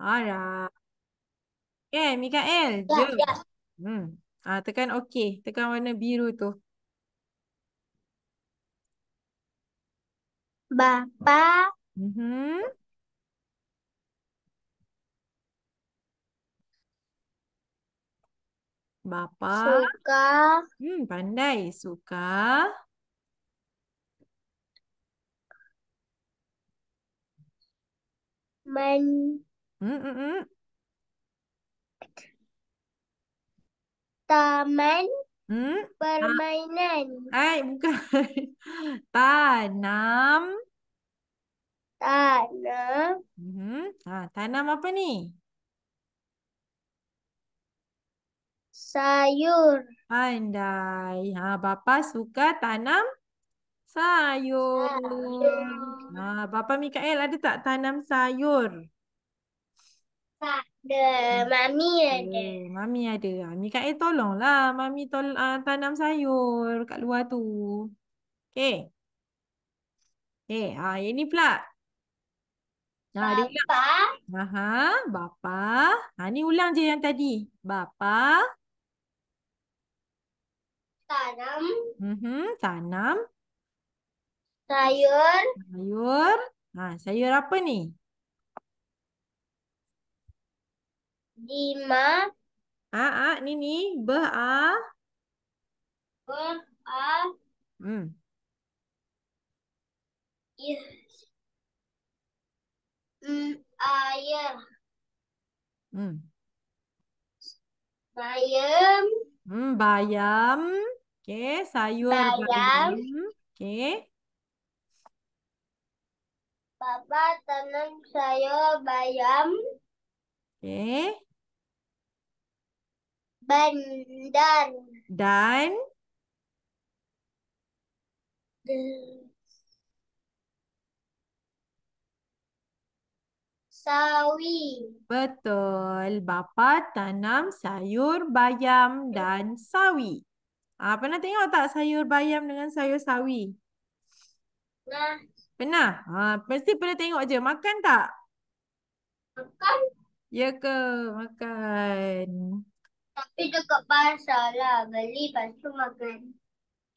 Arah. Eh, kan, Mikael. Ya, jom. ya. Hmm. Ah, tekan OK. Tekan warna biru tu. Bapa. Mm -hmm. Bapa. Suka. Hmm, pandai. Suka. Men. Mm, mm, mm Taman hmm? permainan. Hai, bukan. Tanam. Tanam. Hmm. Ha, tanam apa ni? Sayur. Pandai. Ha, Bapa suka tanam sayur. sayur. Ha, Bapa Mikael ada tak tanam sayur? ada mami ada. Mami ada. Mikael tolonglah mami tol uh, tanam sayur kat luar tu. Okey. Okey, ah uh, ini pula. Ha bapa. Aha, bapa. Ha ni ulang je yang tadi. Bapa tanam. uh mhm, huh tanam. Sayur. Sayur. Ha, sayur apa ni? lima. A a ni ni b a b a. Hmm. Ayah. Hmm. Bayam. Hmm, bayam. Okay, sayur. Bayam. bayam. Okay. Papa tanam sayur bayam. Okay bandar dan sawi betul bapa tanam sayur bayam dan sawi ah pernah tengok tak sayur bayam dengan sayur sawi nah pernah ha ah, mesti pernah tengok je makan tak makan ya ke makan Pergi dekat pasar lah. Beli lepas makan.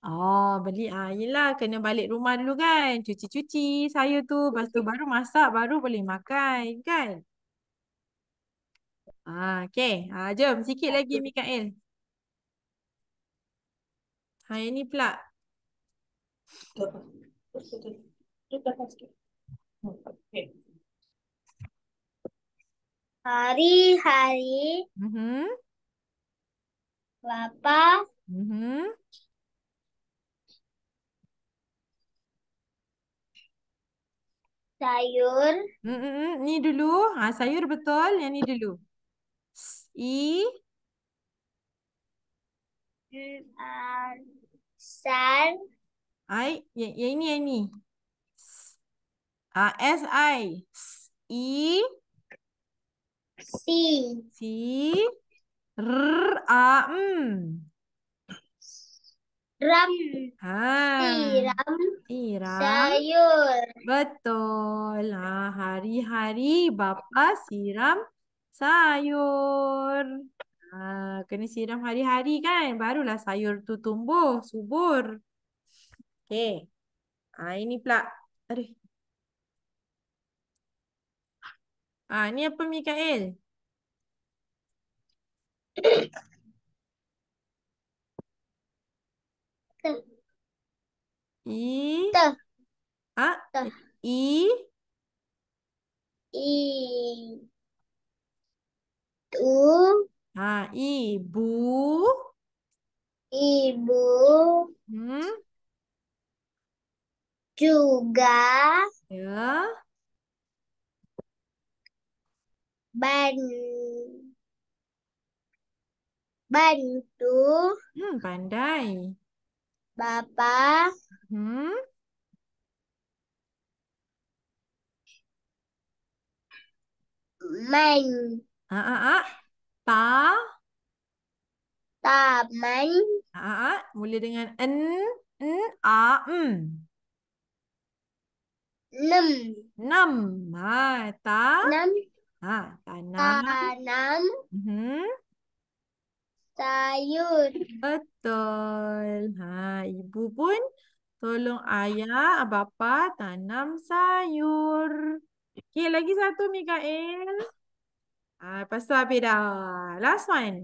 Oh, beli. Ah, yelah, kena balik rumah dulu kan. Cuci-cuci saya tu. Lepas tu baru masak, baru boleh makan kan. Ah, okay. Ah, jom, sikit lagi Mikael. Ha, yang ni pula. Hari-hari. Hmm. -hari. Uh -huh. Papa. Mm -hmm. Sayur. Mm -mm, ni dulu. Ha, sayur betul. Yang ni dulu. S I. San. I. Yang, ya, ni, yang ini. S, ha, S I. S I. C. C. R A M Ram ha. Iram Iram Sayur Betul ha, Hari-hari bapa siram sayur ha, Kena siram hari-hari kan Barulah sayur tu tumbuh Subur Okay ha, Ini pula Aduh Ah, ni apa Mikael? I A I I Tu A ibu, Ibu hmm? juga ya yeah bantu. Hmm, pandai. Bapa. Hmm. Main. Ah ah ah. Ta. Ta main. Ah ah. ah. Mula dengan n n a m. Nem. Nem. Ha, ta. Nem. Ha, tanam. Tanam. hmm. Uh -huh sayur. Betul. Ha, ibu pun tolong ayah, bapa tanam sayur. Okey, lagi satu Mikael. Ha, pasal apa dah? Last one.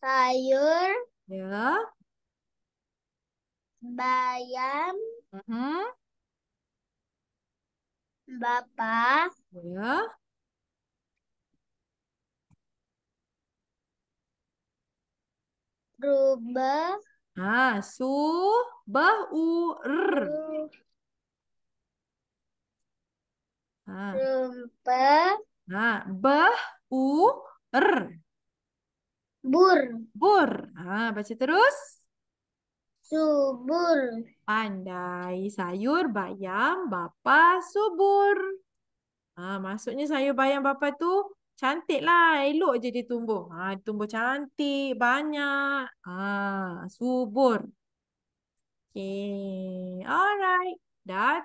Sayur. Ya. Yeah. Bayam. Uh mm-hmm. -huh. Bapa. Ya. Yeah. Rubah. ah su ah. bah u r. Ha. Ah, Rumpa. bah u r. Bur. Bur. ah baca terus. Subur. Pandai. Sayur, bayam, bapa, subur. ah maksudnya sayur, bayam, bapa tu cantik lah elok je dia tumbuh ha, dia tumbuh cantik banyak ha, subur okay alright dah